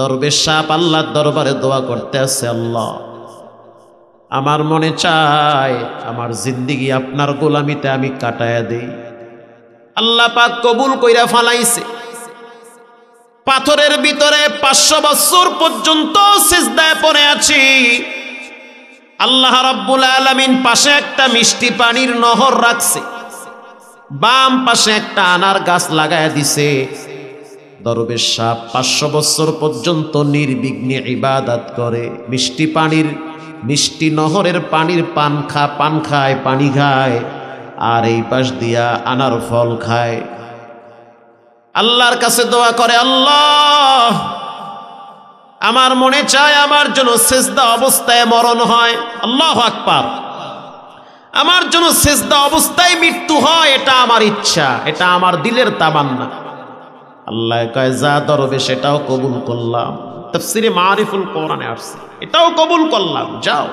দরবেশ সাপ আল্লাহর দরবারে দোয়া করতে আছে আল্লাহ আমার মনে চায় আমার জিন্দিগি আপনার গোলামিতে আমি কাটায়া দেই আল্লাহ পাক কবুল কইরা ফালাইছে পাথরের ভিতরে পাঁচশো বছর পর্যন্ত সিজদায় পড়ে আছি আল্লাহ রাব্বুল আলামিন পাশে একটা মিষ্টি পানির নহর রাখছে বাম পাশে একটা আনার গাছ লাগায় দিছে দরবেশ সাপ পাঁচশো বছর পর্যন্ত নির্বিঘ্নে ইবাদাত করে মিষ্টি পানির মিষ্টি নহরের পানির পান খা পান খায় পানি খায় আর এই পাশ দিয়া আনার ফল খায় আল্লাহর কাছে দোয়া করে আল্লাহ আমার মনে চায় আমার জন্য শেষদা অবস্থায় মরণ হয় আল্লাহ আকবার আমার জন্য শেষদা অবস্থায় মৃত্যু হয় এটা আমার ইচ্ছা এটা আমার দিলের তামান্না আল্লাহ কয় যা দরবে সেটাও কবুল করলাম তফসিরে মারিফুল কোরআনে আসছে এটাও কবুল করলাম যাও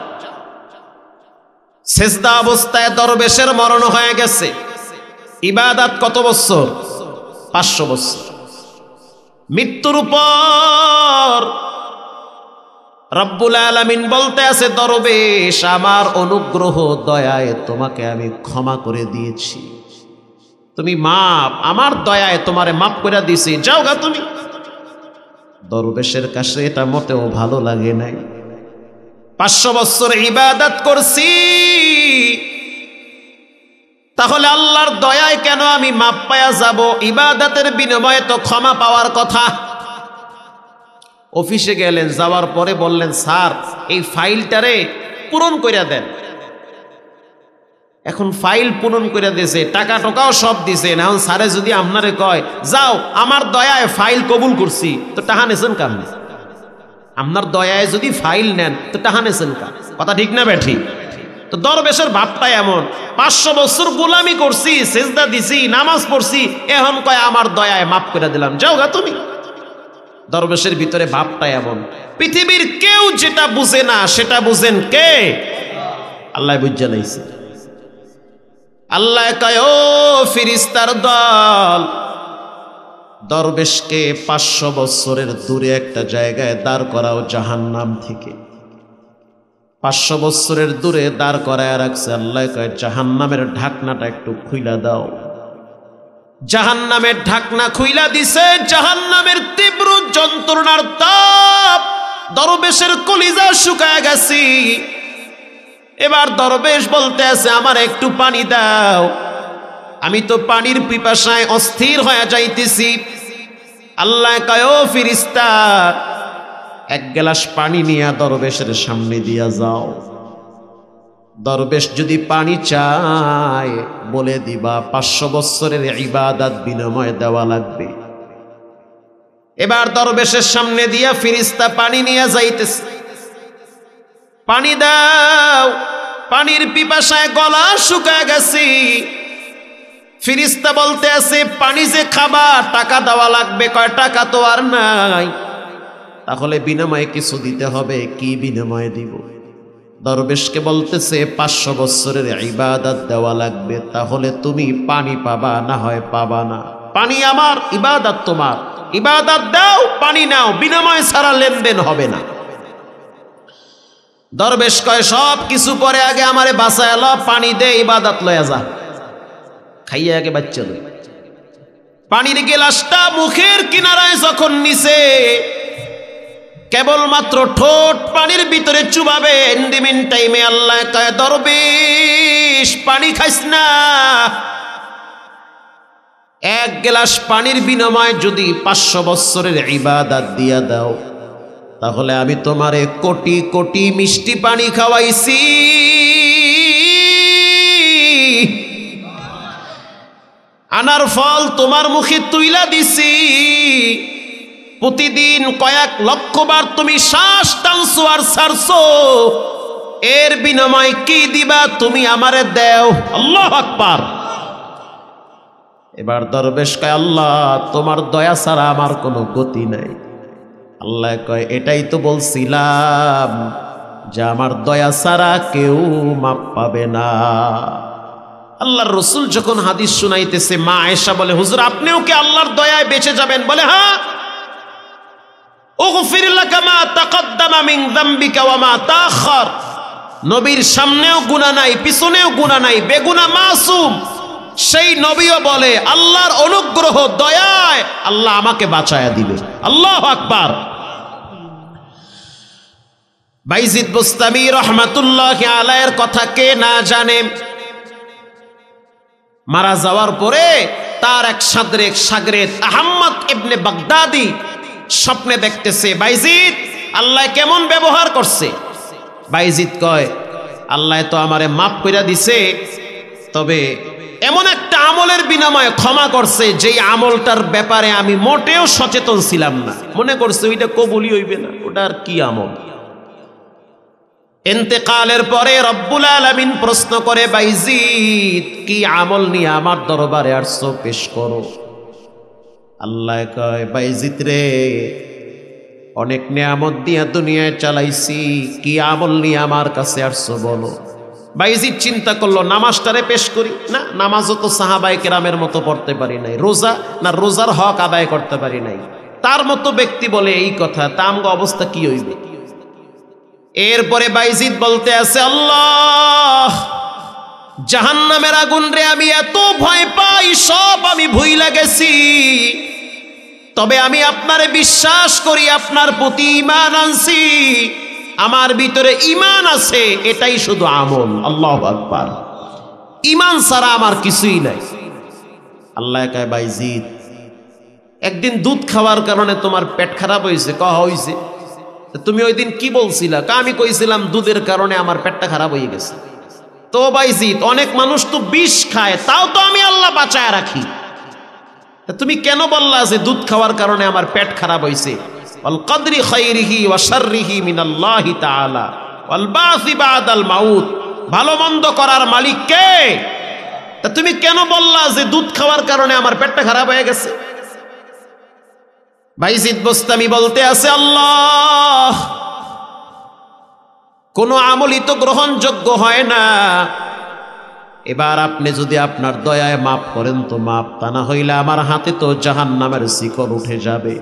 শেষদা অবস্থায় দরবেশের মরণ হয়ে গেছে ইবাদাত কত বছর পাঁচশো বছর মৃত্যুর উপর রব্বুল আলমিন বলতে আছে দরবেশ আমার অনুগ্রহ দয়ায় তোমাকে আমি ক্ষমা করে দিয়েছি তুমি মাপ আমার দয়ায় তোমারে মাপ করে দিছি যাও গা তুমি দরবেশের কাছে এটা মোটেও ভালো লাগে নাই পাঁচশো বছর ইবাদত করছি তাহলে আল্লাহর দয়ায় কেন আমি মাপ পায়া যাব ইবাদতের বিনিময়ে তো ক্ষমা পাওয়ার কথা অফিসে গেলেন যাওয়ার পরে বললেন স্যার এই ফাইলটারে পূরণ করিয়া দেন এখন ফাইল পূরণ করে দিয়েছে টাকা টাকাও সব দিছে না এখন স্যারে যদি আপনারে কয় যাও আমার দয়ায় ফাইল কবুল করছি তো টাহা নেছেন কামনে আপনার দয়ায় যদি ফাইল নেন তো টাহা নেছেন কাম কথা ঠিক না ব্যাঠি তো দরবেশের ভাবটা এমন পাঁচশো বছর গোলামি করছি সেজদা দিছি নামাজ পড়ছি এখন কয় আমার দয়ায় মাফ করে দিলাম যাও গা তুমি দরবেশের ভিতরে ভাবটা এমন পৃথিবীর কেউ যেটা বুঝে না সেটা বুঝেন কে আল্লাহ বুঝা নাইছে আল্লাহ কয় ও ফিরিস্তার দল দরবেশকে পাঁচশো বছরের দূরে একটা জায়গায় দাঁড় করাও জাহান নাম থেকে পাঁচশো বছরের দূরে দাঁড় করায় রাখছে আল্লাহ কয় জাহান নামের ঢাকনাটা একটু খুইলা দাও জাহান নামের ঢাকনা খুইলা দিছে জাহান নামের তীব্র যন্ত্রণার তাপ দরবেশের কলিজা শুকায় গেছি এবার দরবেশ বলতে আছে আমার একটু পানি দাও আমি তো পানির পিপাসায় অস্থির হয়ে যাইতেছি আল্লাহ কায়ো ফিরিস্তা এক গ্লাস পানি নিয়ে দরবেশের সামনে দিয়া যাও দরবেশ যদি পানি চায় বলে দিবা পাঁচশো বৎসরের ইবাদাত বিনিময় দেওয়া লাগবে এবার দরবেশের সামনে দিয়া ফিরিস্তা পানি নিয়ে যাইতেছে পানি দাও পানির পিপাসায় গলা শুকা গেছি ফিরিস্তা বলতে আছে পানি যে খাবার টাকা দেওয়া লাগবে কয় টাকা তো আর নাই তাহলে বিনিময়ে কিছু দিতে হবে কি বিনিময়ে দিব দরবেশকে বলতেছে পাঁচশো বছরের ইবাদত দেওয়া লাগবে তাহলে তুমি পানি পাবা না হয় পাবা না পানি আমার ইবাদত তোমার ইবাদত দাও পানি নাও বিনিময় ছাড়া লেনদেন হবে না দরবেশ কয় সব কিছু পরে আগে আমারে বাঁচা এলো পানি দে ইবাদত লয়া যা খাইয়া আগে বাচ্চা লই পানির গেলাসটা মুখের কিনারায় যখন নিচে কেবলমাত্র ঠোঁট পানির ভিতরে চুবাবে এন্ডিমিন টাইমে আল্লাহ কয় দরবেশ পানি খাইস না এক গ্লাস পানির বিনিময়ে যদি পাঁচশো বৎসরের ইবাদাত দিয়া দাও তাহলে আমি তোমারে কোটি কোটি মিষ্টি পানি খাওয়াইছি আনার ফল তোমার মুখে তুইলা দিছি প্রতিদিন কয়েক লক্ষবার তুমি শ্বাস টানছো আর ছাড়ছো এর বিনিময় কি দিবা তুমি আমারে দেও আল্লাহ আকবার এবার দরবেশ কয় আল্লাহ তোমার দয়া ছাড়া আমার কোনো গতি নাই আল্লাহ কয় এটাই তো বলছিলাম যে আমার দয়া সারা কেউ মাপ পাবে না আল্লাহর রসুল যখন হাদিস শুনাইতেছে মা আয়েশা বলে হুজুর আপনিও কি আল্লাহর দয়ায় বেঁচে যাবেন বলে হ্যাঁ নবীর সামনেও গুণা নাই পিছনেও গুণা নাই বেগুনা মাসুম সেই নবীও বলে আল্লাহর অনুগ্রহ দয়ায় আল্লাহ আমাকে বাঁচায় দিবে আল্লাহ আকবার বাইজিদ বুস্তামি রহমাতুল্লাহ আলায়ের কথা কে না জানে মারা যাওয়ার পরে তার এক সাদরেক সাগরেদ আহম্মদ ইবনে বাগদাদি স্বপ্নে দেখতেছে বাইজিদ আল্লাহ কেমন ব্যবহার করছে বাইজিদ কয় আল্লাহ তো আমারে মাফ কইরা দিছে তবে এমন একটা আমলের বিনিময়ে ক্ষমা করছে যেই আমলটার ব্যাপারে আমি মোটেও সচেতন ছিলাম না মনে করছে ওইটা কবুলি হইবে না ওটা আর কি আমল এতেকালের পরে রব্বুল আলমিন প্রশ্ন করে বাইজিদ কি আমল নিয়ে আমার দরবারে আসছো পেশ করো আল্লাহ কয় বাইজিত রে অনেক নিয়ামত দিয়া দুনিয়ায় চালাইছি কি আমল নিয়ে আমার কাছে আসছো বলো বাইজিদ চিন্তা করলো নামাজটারে পেশ করি না নামাজও তো সাহাবায় কেরামের মতো পড়তে পারি নাই রোজা না রোজার হক আদায় করতে পারি নাই তার মতো ব্যক্তি বলে এই কথা তা আমগো অবস্থা কি হইবে এরপরে বাইজিদ বলতে আছে আল্লাহ জাহান নামের আগুন রে আমি এত ভয় পাই সব আমি ভুইলা গেছি তবে আমি আপনার বিশ্বাস করি আপনার প্রতি ইমান আনছি আমার ভিতরে ইমান আছে এটাই শুধু আমল আল্লাহ আকবর ইমান ছাড়া আমার কিছুই নাই আল্লাহ একায় জিদ একদিন দুধ খাওয়ার কারণে তোমার পেট খারাপ হয়েছে কহা হয়েছে তুমি ওই দিন কি বলছিলা কা আমি কইছিলাম দুধের কারণে আমার পেটটা খারাপ হয়ে গেছে তো বাইজিত অনেক মানুষ তো বিষ খায় তাও তো আমি আল্লাহ বাঁচায় রাখি তুমি কেন বললা যে দুধ খাওয়ার কারণে আমার পেট খারাপ হয়েছে ভালো মন্দ করার মালিক কে তা তুমি কেন বললা যে দুধ খাওয়ার কারণে আমার পেটটা খারাপ হয়ে গেছে ভাই জিদ বস্তামি বলতে আছে আল্লাহ কোন আমলই তো গ্রহণযোগ্য হয় না এবার আপনি যদি আপনার দয়ায় মাফ করেন তো মাপ তা না হইলে আমার হাতে তো জাহান নামের শিকড় উঠে যাবে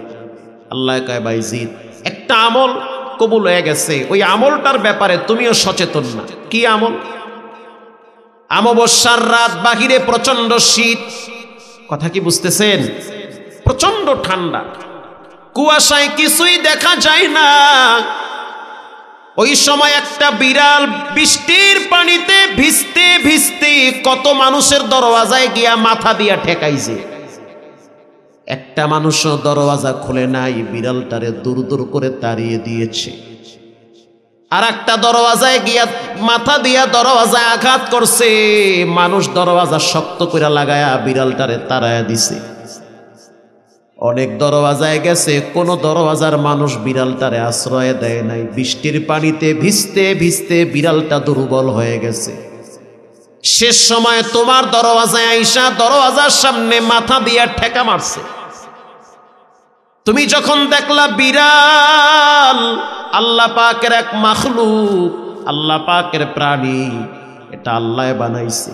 আল্লাহ কয় একটা আমল কবুল হয়ে গেছে ওই আমলটার ব্যাপারে তুমিও সচেতন না কি আমল আমবস্যার রাত বাহিরে প্রচন্ড শীত কথা কি বুঝতেছেন প্রচন্ড ঠান্ডা কুয়াশায় কিছুই দেখা যায় না ওই সময় একটা বিড়াল বৃষ্টির পানিতে ভিজতে ভিজতে কত মানুষের দরওয়াজায় গিয়া মাথা দিয়া ঠেকাইছে একটা মানুষও দরওয়াজা খুলে নাই বিড়ালটারে দূর দূর করে তাড়িয়ে দিয়েছে আর একটা দরওয়াজায় গিয়া মাথা দিয়া দরওয়াজায় আঘাত করছে মানুষ দরওয়াজা শক্ত করে লাগায়া বিড়ালটারে তাড়ায়া দিছে অনেক দরওয়াজায় গেছে কোন দরওয়াজার মানুষ বিড়ালটারে আশ্রয় দেয় নাই বৃষ্টির পানিতে ভিজতে ভিজতে বিড়ালটা দুর্বল হয়ে গেছে শেষ সময় তোমার দরওয়াজায় আইসা দরওয়াজার সামনে মাথা দিয়া ঠেকা মারছে তুমি যখন দেখলা বিড়াল আল্লাহ পাকের এক মাখলুক আল্লাহ পাকের প্রাণী এটা আল্লাহ বানাইছে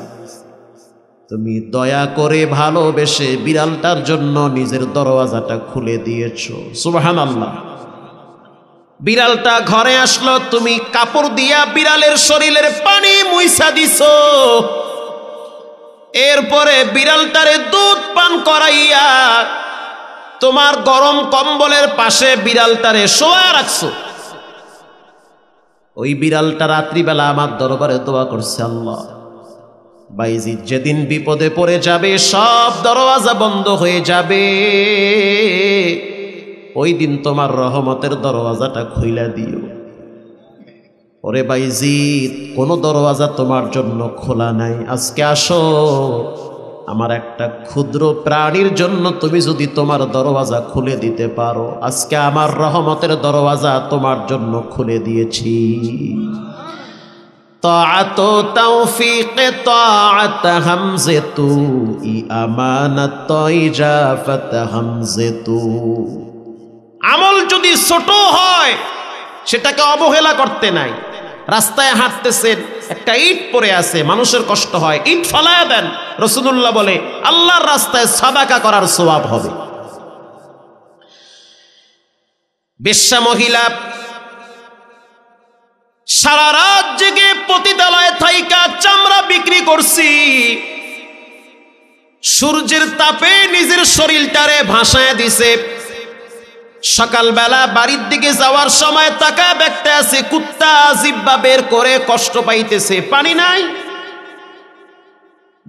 তুমি দয়া করে ভালোবেসে বিড়ালটার জন্য নিজের দরওয়াজাটা খুলে দিয়েছ সুবাহান আল্লাহ বিড়ালটা ঘরে আসলো তুমি কাপড় দিয়া বিড়ালের শরীরের পানি মুইসা দিছ এরপরে বিড়ালটারে দুধ পান করাইয়া তোমার গরম কম্বলের পাশে বিড়ালটারে শোয়া রাখছো ওই বিড়ালটা রাত্রিবেলা আমার দরবারে দোয়া করছে আল্লাহ বাইজি যেদিন বিপদে পড়ে যাবে সব দরওয়াজা বন্ধ হয়ে যাবে ওই দিন তোমার রহমতের দরওয়াজাটা খুইলা দিও ওরে বাইজি কোনো দরওয়াজা তোমার জন্য খোলা নাই আজকে আসো আমার একটা ক্ষুদ্র প্রাণীর জন্য তুমি যদি তোমার দরওয়াজা খুলে দিতে পারো আজকে আমার রহমতের দরওয়াজা তোমার জন্য খুলে দিয়েছি আমল যদি ছোট হয় সেটাকে অবহেলা করতে নাই রাস্তায় হাঁটতেছেন একটা ইট পরে আছে মানুষের কষ্ট হয় ইট ফলায় দেন রসুদুল্লাহ বলে আল্লাহর রাস্তায় সাদাকা করার স্বভাব হবে বিশ্বা মহিলা সারা রাত জেগে পতিতালয় থাইকা চামড়া বিক্রি করছি সূর্যের তাপে নিজের শরীরটারে ভাসায় দিছে সকালবেলা বাড়ির দিকে যাওয়ার সময় তাকা ব্যক্তি আছে কুত্তা জিব্বা বের করে কষ্ট পাইতেছে পানি নাই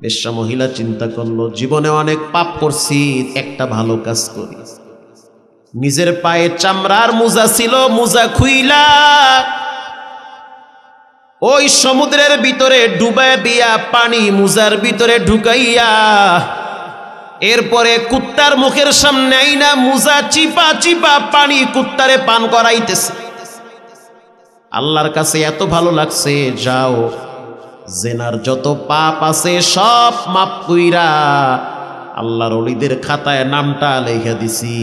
বেশ্যা মহিলা চিন্তা করলো জীবনে অনেক পাপ করছি একটা ভালো কাজ করি নিজের পায়ে চামড়ার মোজা ছিল মোজা খুইলা ওই সমুদ্রের ভিতরে ডুবে দিয়া পানি মোজার ভিতরে ঢুকাইয়া এরপরে কুত্তার মুখের সামনে আইনা মুজা চিপা চিপা পানি কুত্তারে পান করাইতেছে আল্লাহর কাছে এত ভালো লাগছে যাও জেনার যত পাপ আছে সব মাপ কইরা আল্লাহর অলিদের খাতায় নামটা লেখা দিছি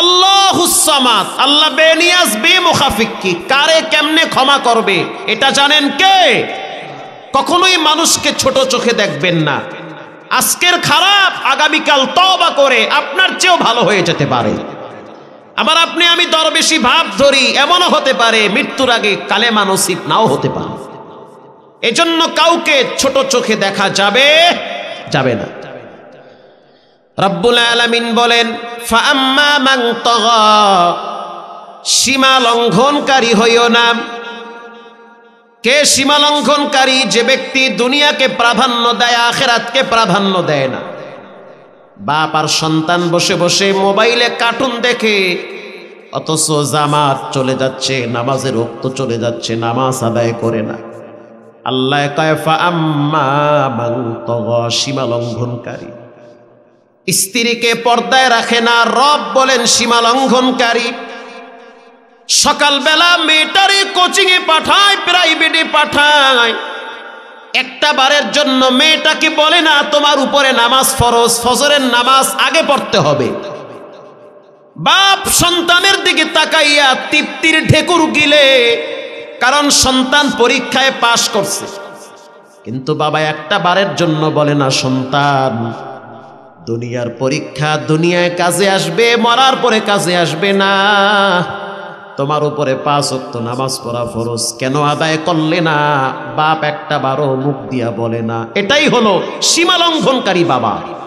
আল্লাহ হুসামাত আল্লাহ বেনিয়াস বে কি কারে কেমনে ক্ষমা করবে এটা জানেন কে কখনোই মানুষকে ছোট চোখে দেখবেন না আজকের খারাপ আগামীকাল তবা করে আপনার চেয়েও ভালো হয়ে যেতে পারে আবার আপনি আমি দরবেশি ভাব ধরি এমনও হতে পারে মৃত্যুর আগে কালে মানসিক নাও হতে পারে এজন্য কাউকে ছোট চোখে দেখা যাবে যাবে না রব্বুল আলমিন বলেন সীমা লঙ্ঘনকারী হইও না কে সীমা লঙ্ঘনকারী যে ব্যক্তি দুনিয়াকে প্রাধান্য দেয় আখেরাতকে প্রাধান্য দেয় না বাপ আর সন্তান বসে বসে মোবাইলে কার্টুন দেখে অথচ জামাত চলে যাচ্ছে নামাজের রক্ত চলে যাচ্ছে নামাজ আদায় করে না আল্লাহ সীমা লঙ্ঘনকারী স্ত্রীকে পর্দায় রাখে না রব বলেন সীমা লঙ্ঘনকারী সকালবেলা মেয়েটারে কোচিংয়ে পাঠায় প্রাইভেটে পাঠায় একটা বারের জন্য মেয়েটাকে বলে না তোমার উপরে নামাজ ফরজ ফজরের নামাজ আগে পড়তে হবে বাপ সন্তানের দিকে তাকাইয়া তৃপ্তির ঢেকুর গিলে কারণ সন্তান পরীক্ষায় পাশ করছে কিন্তু বাবা একটা বারের জন্য বলে না সন্তান দুনিয়ার পরীক্ষা দুনিয়ায় কাজে আসবে মরার পরে কাজে আসবে না তোমার উপরে পাঁচ অক্ত নামাজ পড়া ফরজ কেন আদায় করলে না বাপ একটা বারো মুখ দিয়া বলে না এটাই হলো সীমা লঙ্ঘনকারী বাবা